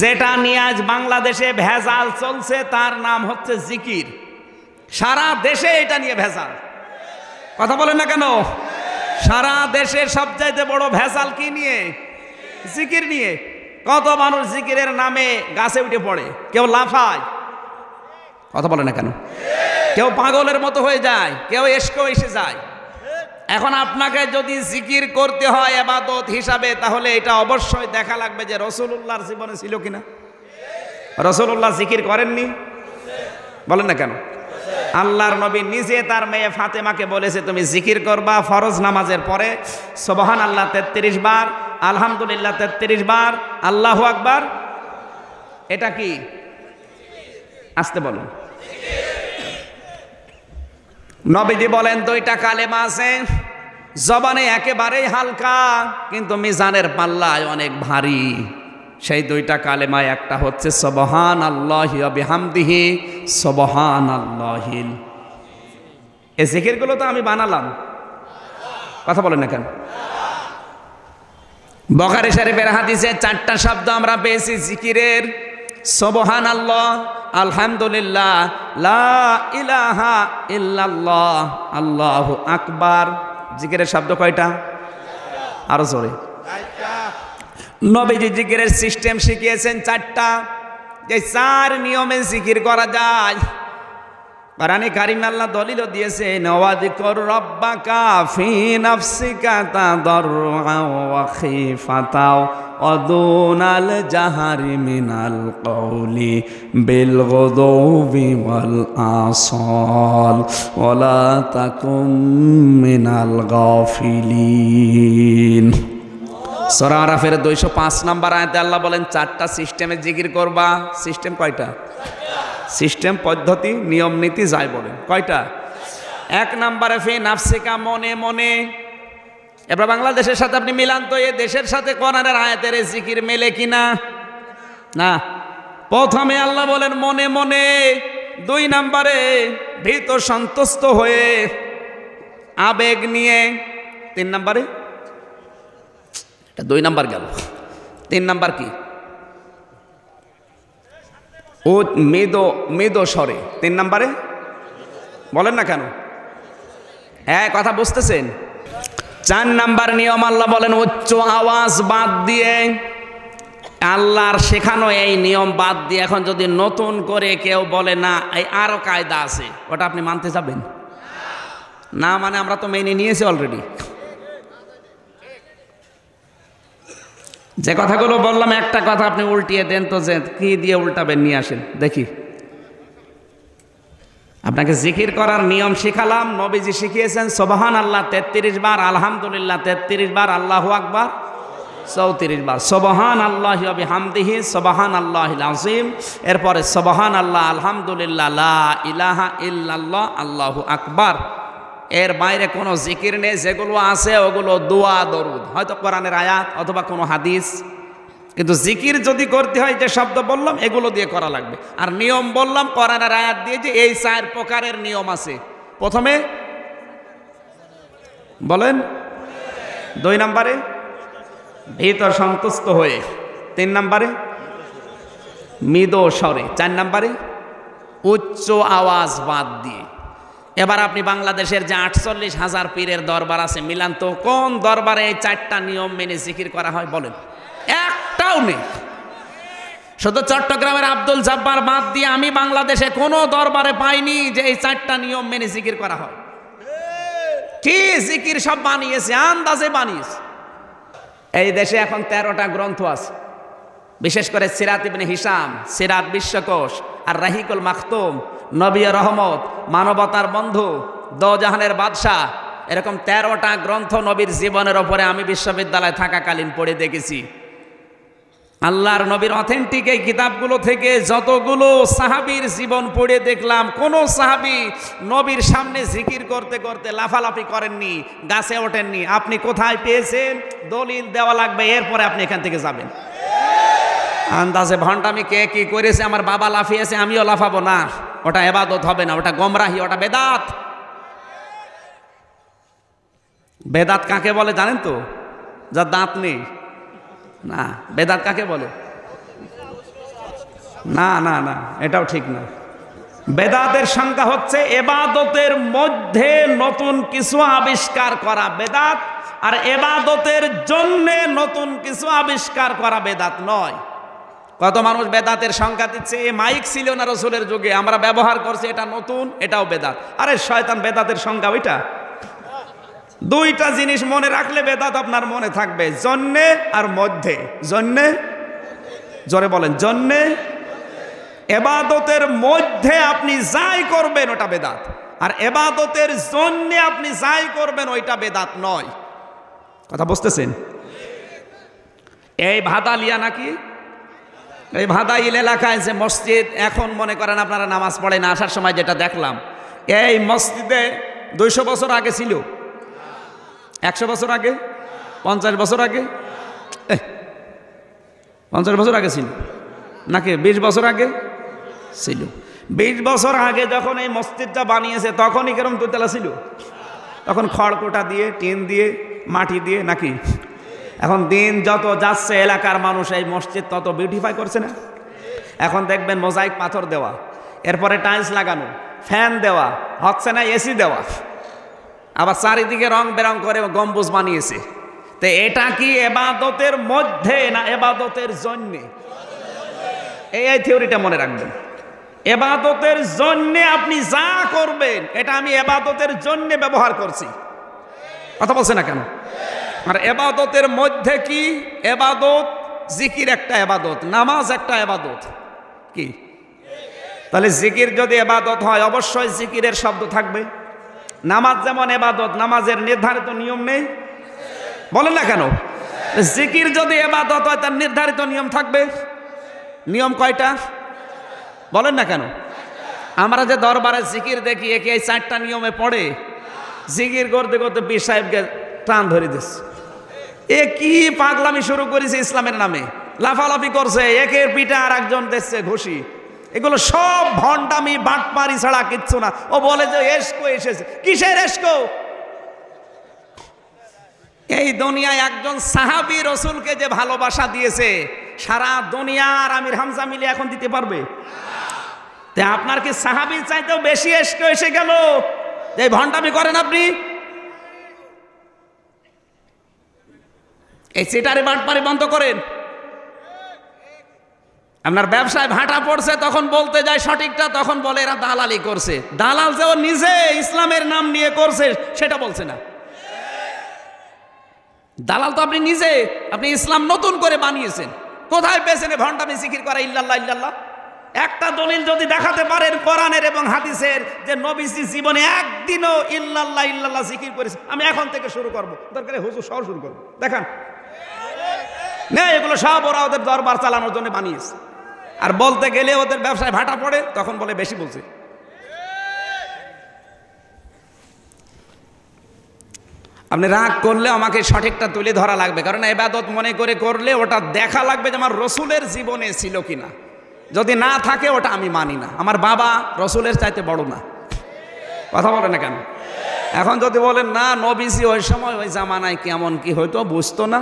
যেটা নিয়ে আজ বাংলাদেশে ভেজাল চলছে তার নাম হচ্ছে জিকির সারা দেশে এটা নিয়ে ভেজাল কথা বলেন না কেন সারা দেশের সবচাইতে বড় ভেজাল কি নিয়ে জিকির নিয়ে কত মানুষ জিকিরের নামে গাছে উঠে পড়ে কেউ লাফায় কথা বলে না কেন কেউ পাগলের মতো হয়ে যায় কেউ এসকেও এসে যায় এখন আপনাকে যদি জিকির করতে হয় আবাদত হিসাবে তাহলে এটা অবশ্যই দেখা লাগবে যে রসুল্লাহর জীবনে ছিল কিনা রসুল্লাহ জিকির করেননি বলেন না কেন আল্লাহর নবী নিজে তার মেয়ে ফাতেমাকে বলেছে তুমি জিকির করবা ফরজ নামাজের পরে সবহান আল্লাহ তেত্রিশ বার আলহামদুলিল্লাহ তেত্রিশ বার আল্লাহ আকবার এটা কি আসতে বলুন নবীজি বলেন দুইটা কালেমা আছে জবানে একেবারেই হালকা কিন্তু মিজানের পাল্লায় অনেক ভারী সেই দুইটা কালেমা একটা হচ্ছে সবহান আল্লাহ বিহামদিহি সবহান আল্লাহিল এই জিকিরগুলো তো আমি বানালাম কথা বলেন না কেন বকারে শরীফের যে চারটা শব্দ আমরা পেয়েছি জিকিরের সবহান আল্লাহ আলহামদুলিল্লাহ লা ইলাহা ইল্লাল্লাহ আল্লাহু আকবার জিকিরের শব্দ কয়টা আরো জোরে নবীজি জিকিরের সিস্টেম শিখিয়েছেন চারটা যে চার নিয়মে জিকির করা যায় কারণে কারিম আল্লাহ দলিলও দিয়েছে নওয়াদিকর কর রব্বা নাফসিকা তাদরআও ওয়া খিফাতাও অদুনাল জাহারি মিনাল কৌলি বিল গদউবি আসল ওলা তাকুম মিনাল গাফিলিন সূরা দুইশো পাঁচ নাম্বার আয়তে আল্লাহ বলেন চারটা সিস্টেমে জিকির করবা সিস্টেম কয়টা সিস্টেম পদ্ধতি নিয়ম নীতি যাই বলেন কয়টা এক নাম্বারে ফে নাফসিকা মনে মনে এবার বাংলাদেশের সাথে আপনি মিলান তো এ দেশের সাথে কোরআনের আয়াতের জিকির মেলে কিনা না প্রথমে আল্লাহ বলেন মনে মনে দুই নাম্বারে ভীত সন্তুষ্ট হয়ে আবেগ নিয়ে তিন নাম্বারে দুই নাম্বার গেল তিন নাম্বার কি ও মেদো মেদো স্বরে তিন নাম্বারে বলেন না কেন হ্যাঁ কথা বুঝতেছেন চার নাম্বার নিয়ম আল্লাহ বলেন উচ্চ আওয়াজ বাদ দিয়ে আল্লাহর শেখানো এই নিয়ম বাদ দিয়ে এখন যদি নতুন করে কেউ বলে না এই আরও কায়দা আছে ওটা আপনি মানতে যাবেন না মানে আমরা তো মেনে নিয়েছি অলরেডি যে কথাগুলো বললাম একটা কথা আপনি উল্টিয়ে দেন তো যে কি দিয়ে উল্টাবেন নিয়ে আসেন দেখি আপনাকে জিকির করার নিয়ম শিখালাম নবীজি শিখিয়েছেন সোবাহান আল্লাহ তেত্রিশ বার আলহামদুলিল্লাহ তেত্রিশ বার আল্লাহ আকবার চৌত্রিশ বার সবহান আল্লাহ হামদিহি সবহান আল্লাহ আজিম এরপরে সবহান আল্লাহ আলহামদুলিল্লাহ ইলাহা ইল্লাল্লাহ আল্লাহ আকবার এর বাইরে কোনো জিকির নেই যেগুলো আছে ওগুলো দোয়া দরুদ হয়তো কোরআনের আয়াত অথবা কোনো হাদিস কিন্তু জিকির যদি করতে হয় যে শব্দ বললাম এগুলো দিয়ে করা লাগবে আর নিয়ম বললাম কোরআনের আয়াত দিয়ে যে এই চার প্রকারের নিয়ম আছে প্রথমে বলেন দুই নম্বরে ভিতর সন্তুষ্ট হয়ে তিন নম্বরে মৃদ স্বরে চার নম্বরে উচ্চ আওয়াজ বাদ দিয়ে এবার আপনি বাংলাদেশের যে আটচল্লিশ হাজার পীরের দরবার আছে মিলান তো কোন দরবারে এই চারটা নিয়ম মেনে জিকির করা হয় বলেন একটাও নেই শুধু চট্টগ্রামের আব্দুল জাব্বার বাদ দিয়ে আমি বাংলাদেশে কোনো দরবারে পাইনি যে এই চারটা নিয়ম মেনে জিকির করা হয় কি জিকির সব বানিয়েছে আন্দাজে বানিয়েছে এই দেশে এখন তেরোটা গ্রন্থ আছে বিশেষ করে সিরাত ইবনে হিসাম সিরাত বিশ্বকোষ আর রাহিকুল মাখতুম নবী রহমত মানবতার বন্ধু দজাহানের বাদশাহ এরকম তেরোটা গ্রন্থ নবীর জীবনের ওপরে আমি বিশ্ববিদ্যালয়ে থাকাকালীন পড়ে দেখেছি আল্লাহর নবীর অথেন্টিক এই কিতাবগুলো থেকে যতগুলো সাহাবির জীবন পড়ে দেখলাম কোন সাহাবি নবীর সামনে জিকির করতে করতে লাফালাফি করেননি গাছে ওঠেননি আপনি কোথায় পেয়েছেন দলিল দেওয়া লাগবে এরপরে আপনি এখান থেকে যাবেন আন্দাজে ভন্টামি কে কি করেছে আমার বাবা লাফিয়েছে আমিও লাফাবো না ওটা এবাদত হবে না ওটা গমরাহি ওটা বেদাত বেদাত কাকে বলে জানেন তো যার দাঁত নেই না বেদাত কাকে বলে না না না এটাও ঠিক না বেদাতের সংখ্যা হচ্ছে এবাদতের মধ্যে নতুন কিছু আবিষ্কার করা বেদাত আর এবাদতের জন্যে নতুন কিছু আবিষ্কার করা বেদাত নয় কত মানুষ বেদাতের সংখ্যা দিচ্ছে মাইক ছিল না রসুলের যুগে আমরা ব্যবহার করছি এটা নতুন এটাও বেদাত আরে শয়তান বেদাতের সংখ্যা ওইটা দুইটা জিনিস মনে রাখলে বেদাত আপনার মনে থাকবে জন্যে আর মধ্যে জন্যে জরে বলেন জন্যে এবাদতের মধ্যে আপনি যাই করবেন ওটা বেদাত আর এবাদতের জন্যে আপনি যাই করবেন ওইটা বেদাত নয় কথা বুঝতেছেন এই ভাতা লিয়া নাকি এই ভাদাইল এলাকায় যে মসজিদ এখন মনে করেন আপনারা নামাজ পড়েন আসার সময় যেটা দেখলাম এই মসজিদে দুইশো বছর আগে ছিল একশো বছর আগে পঞ্চাশ বছর আগে পঞ্চাশ বছর আগে ছিল নাকি বিশ বছর আগে ছিল বিশ বছর আগে যখন এই মসজিদটা বানিয়েছে তখনই কেরম দুতলা ছিল তখন খড়কোটা দিয়ে টিন দিয়ে মাটি দিয়ে নাকি এখন দিন যত যাচ্ছে এলাকার মানুষ এই মসজিদ তত বিউটিফাই করছে না এখন দেখবেন মোজাইক পাথর দেওয়া এরপরে টাইলস লাগানো ফ্যান দেওয়া হচ্ছে না এসি দেওয়া আবার চারিদিকে রং বেরং করে গম্বুজ বানিয়েছে তো এটা কি এবাদতের মধ্যে না এবাদতের জন্যে এই থিওরিটা মনে রাখবেন এবাদতের জন্যে আপনি যা করবেন এটা আমি এবাদতের জন্যে ব্যবহার করছি কথা বলছে না কেন আর এবাদতের মধ্যে কি এবাদত জিকির একটা এবাদত নামাজ একটা এবাদত কি তাহলে জিকির যদি এবাদত হয় অবশ্যই জিকিরের শব্দ থাকবে নামাজ যেমন এবাদত নামাজের নির্ধারিত নিয়ম নেই বলেন না কেন জিকির যদি এবাদত হয় তার নির্ধারিত নিয়ম থাকবে নিয়ম কয়টা বলেন না কেন আমরা যে দরবারে জিকির দেখি একে এই চারটা নিয়মে পড়ে জিকির করতে করতে বি সাহেবকে টান ধরে দিচ্ছে এ কি পাগলামি শুরু করেছে ইসলামের নামে লাফালাফি করছে একের পিঠে আর একজন দেখছে ঘুষি এগুলো সব ভন্ডামি বাটপারি ছাড়া কিচ্ছু না ও বলে যে এসকো এসেছে কিসের এসকো এই দুনিয়ায় একজন সাহাবি রসুলকে যে ভালোবাসা দিয়েছে সারা দুনিয়ার আমির হামজা মিলে এখন দিতে পারবে তা আপনার কি সাহাবি চাইতেও বেশি এসকো এসে গেল যে ভন্ডামি করেন আপনি এই সেটারে বাটপারে বন্ধ করেন আপনার ব্যবসায় ভাটা পড়ছে তখন বলতে যায় সঠিকটা তখন বলে এরা দালালি করছে দালাল যে ও নিজে ইসলামের নাম নিয়ে করছে সেটা বলছে না দালাল তো আপনি নিজে আপনি ইসলাম নতুন করে বানিয়েছেন কোথায় ভন্ডা ভন্টামি সিকির করা ইল্লাল্লাহ ইল্লাল্লাহ একটা দলিল যদি দেখাতে পারেন কোরআনের এবং হাদিসের যে নবীজি জীবনে একদিনও ইল্লাল্লাহ ইল্লাল্লাহ জিকির করেছে আমি এখন থেকে শুরু করব দরকারে হুজুর সহ শুরু করবো দেখান না এগুলো সব ওরা ওদের দরবার চালানোর জন্য বানিয়েছে আর বলতে গেলে ওদের ব্যবসায় ভাটা পড়ে তখন বলে বেশি বলছে আপনি রাগ করলে আমাকে সঠিকটা তুলে ধরা লাগবে কারণ এবাদত মনে করে করলে ওটা দেখা লাগবে যে আমার রসুলের জীবনে ছিল কি না যদি না থাকে ওটা আমি মানি না আমার বাবা রসুলের চাইতে বড় না কথা বলে না কেন এখন যদি বলেন না নবীজি ওই সময় ওই জামানায় কেমন কি হইতো বুঝতো না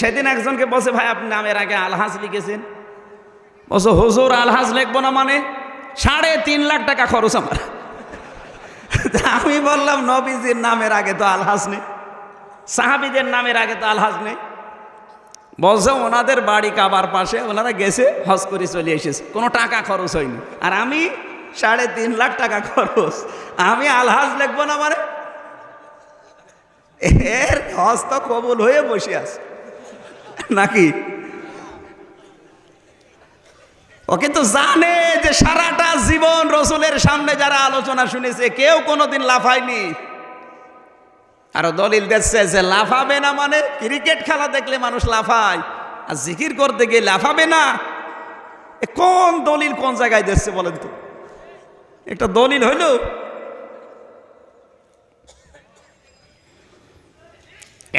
সেদিন একজনকে বসে ভাই আপনি নামের আগে আলহাজ লিখেছেন বসে হুজুর আলহাজ লিখবো না মানে সাড়ে তিন লাখ টাকা খরচ আমার আমি বললাম নবীজির নামের আগে তো আলহাজ নেই সাহাবিদের নামের আগে তো আলহাজ নেই বলছে ওনাদের বাড়ি কাবার পাশে ওনারা গেছে হজ করে চলে এসেছে কোনো টাকা খরচ হয়নি আর আমি সাড়ে তিন লাখ টাকা খরচ আমি আলহাজ লিখবো না মানে এর হজ তো কবুল হয়ে বসে আছে নাকি ওকে তো জানে যে সারাটা জীবন রসুলের সামনে যারা আলোচনা শুনেছে কেউ কোনোদিন লাফায়নি আরো দলিল দেখছে যে লাফাবে না মানে ক্রিকেট খেলা দেখলে মানুষ লাফায় আর জিকির করতে গিয়ে লাফাবে না কোন দলিল কোন জায়গায় দেখছে বলেন তো একটা দলিল হইলো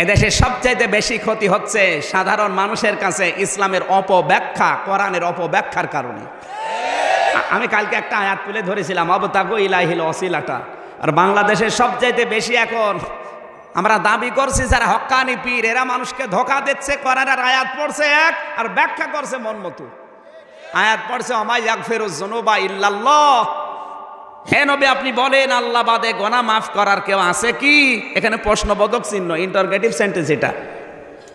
এদেশে সবচাইতে বেশি ক্ষতি হচ্ছে সাধারণ মানুষের কাছে ইসলামের অপব্যাখ্যা কোরআনের অপব্যাখ্যার কারণে আমি কালকে একটা আয়াত তুলে ধরেছিলাম অবতাগো ইলাহিল অসিলাটা আর বাংলাদেশের সবচাইতে বেশি এখন আমরা দাবি করছি যারা হকানি পীর এরা মানুষকে ধোকা দিচ্ছে করার আয়াত পড়ছে এক আর ব্যাখ্যা করছে মন মতো আয়াত পড়ছে অমাই ফেরুজ জনোবা ইল্লাল্লাহ হেন নবে আপনি বলেন আল্লাহ বাদে গনা মাফ করার কেউ আছে কি এখানে প্রশ্নবোধক চিহ্ন ইন্টারগেটিভ সেন্টেন্স এটা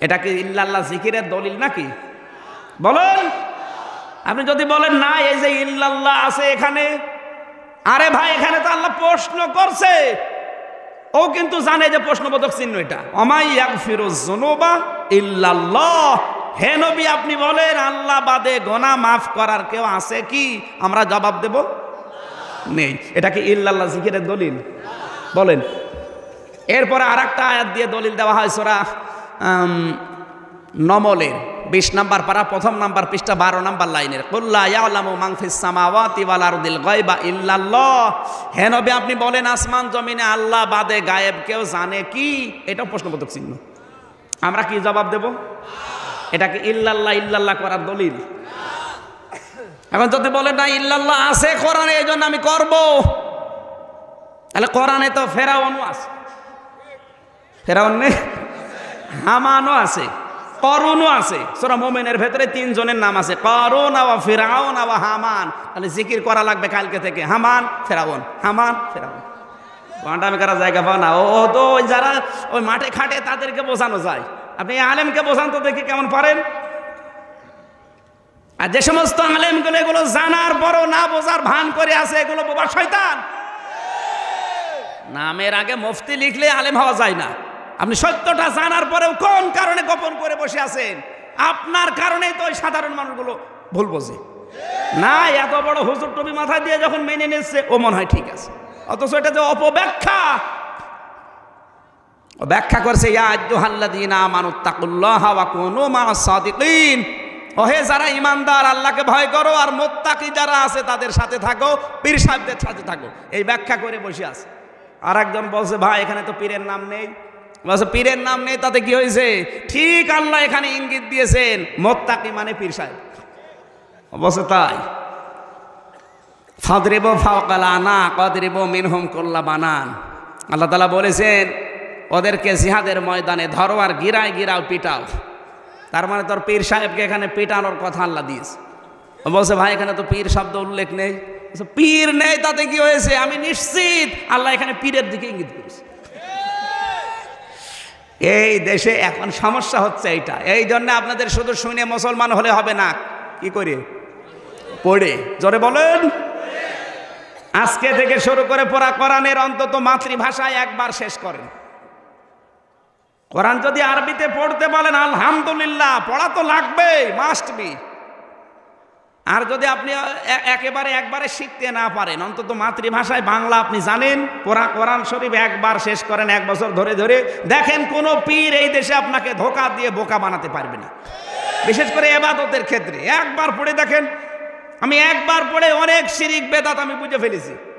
এটা কি ইল্লাল্লাহ জিকিরের দলিল নাকি বলেন আপনি যদি বলেন না এই যে ইল্লাল্লাহ আছে এখানে আরে ভাই এখানে তো আল্লাহ প্রশ্ন করছে ও কিন্তু জানে যে প্রশ্নবোধক চিহ্ন এটা অমাইয়াক ফিরোজনোবা ইল্লাল্লাহ হে নবী আপনি বলেন আল্লাহ বাদে গোনা মাফ করার কেউ আছে কি আমরা জবাব দেবো নেই এটা কি ইল্লাল্লাহ জিকিরের দলিল বলেন এরপর আর একটা আয়াত দিয়ে দলিল দেওয়া হয় সোরা নমলের বিশ নাম্বার পারা প্রথম নাম্বার পৃষ্ঠা বারো নাম্বার লাইনের হেন আপনি বলেন আসমান জমিনে আল্লাহ বাদে গায়েব কেউ জানে কি এটাও প্রশ্নবোধক চিহ্ন আমরা কি জবাব দেব এটাকে ইল্লাল্লাহ ইল্লাল্লাহ করার দলিল এখন যদি বলে না ইল্লাল্লাহ আছে কোরআনে এই জন্য আমি করব তাহলে কোরআনে তো ফেরাউনও আছে ফেরাউন নেই হামানও আছে করুনও আছে সোরা মোমেনের ভেতরে তিনজনের নাম আছে করুন আওয়া ফেরাউন আওয়া হামান তাহলে জিকির করা লাগবে কালকে থেকে হামান ফেরাউন হামান ফেরাউন আমি কারা জায়গা পাও না ও তো যারা ওই মাঠে খাটে তাদেরকে বোঝানো যায় আপনি আলেমকে বোঝান তো দেখি কেমন পারেন আর যে সমস্ত আলেমগুলো এগুলো জানার পরও না বোঝার ভান করে আছে এগুলো বোবা শয়তান নামের আগে মুফতি লিখলে আলেম হওয়া যায় না আপনি সত্যটা জানার পরেও কোন কারণে গোপন করে বসে আছেন আপনার কারণে তো ওই সাধারণ মানুষগুলো ভুল বোঝে না এত বড় হুজুর টুপি মাথা দিয়ে যখন মেনে নিচ্ছে ও মনে হয় ঠিক আছে অথচ এটা যে অপব্যাখ্যা ব্যাখ্যা করছে ইয়া আল্লাহ দিন আমানুত্তাকুল্লাহ বা কোনো মা সাদিকিন ওহে যারা ইমানদার আল্লাহকে ভয় করো আর মোত্তাকি যারা আছে তাদের সাথে থাকো পীর সাহেবদের সাথে থাকো এই ব্যাখ্যা করে বসে আছে আর একজন বলছে ভাই এখানে তো পীরের নাম নেই বলছে পীরের নাম নেই তাতে কি হয়েছে ঠিক আল্লাহ এখানে ইঙ্গিত দিয়েছেন মোত্তাকি মানে পীর সাহেব বলছে তাই ফাদরিব ফাওকালা আনা কদরিব মিনহম কল্লা বানান আল্লাহ তালা বলেছেন ওদেরকে জিহাদের ময়দানে ধরো আর গিরায় গিরাও পিটাও তার মানে তোর পীর সাহেবকে এখানে পেটানোর কথা আল্লাহ দিয়েছে বলছে ভাই এখানে তো পীর শব্দ উল্লেখ নেই পীর নেই তাতে কি হয়েছে আমি নিশ্চিত আল্লাহ এখানে পীরের দিকে ইঙ্গিত করেছে এই দেশে এখন সমস্যা হচ্ছে এইটা এই জন্য আপনাদের শুধু শুনে মুসলমান হলে হবে না কি করে পড়ে জোরে বলেন আজকে থেকে শুরু করে পড়া কোরআনের অন্তত মাতৃভাষায় একবার শেষ করেন কোরআন যদি আরবিতে পড়তে বলেন আলহামদুলিল্লাহ পড়া তো লাগবে মাস্ট বি আর যদি আপনি একেবারে একবারে শিখতে না পারেন অন্তত মাতৃভাষায় বাংলা আপনি জানেন কোরআন কোরআন শরীফ একবার শেষ করেন এক বছর ধরে ধরে দেখেন কোনো পীর এই দেশে আপনাকে ধোকা দিয়ে বোকা বানাতে পারবে না বিশেষ করে এবাদতের ক্ষেত্রে একবার পড়ে দেখেন আমি একবার পড়ে অনেক শিরিক বেদাত আমি বুঝে ফেলেছি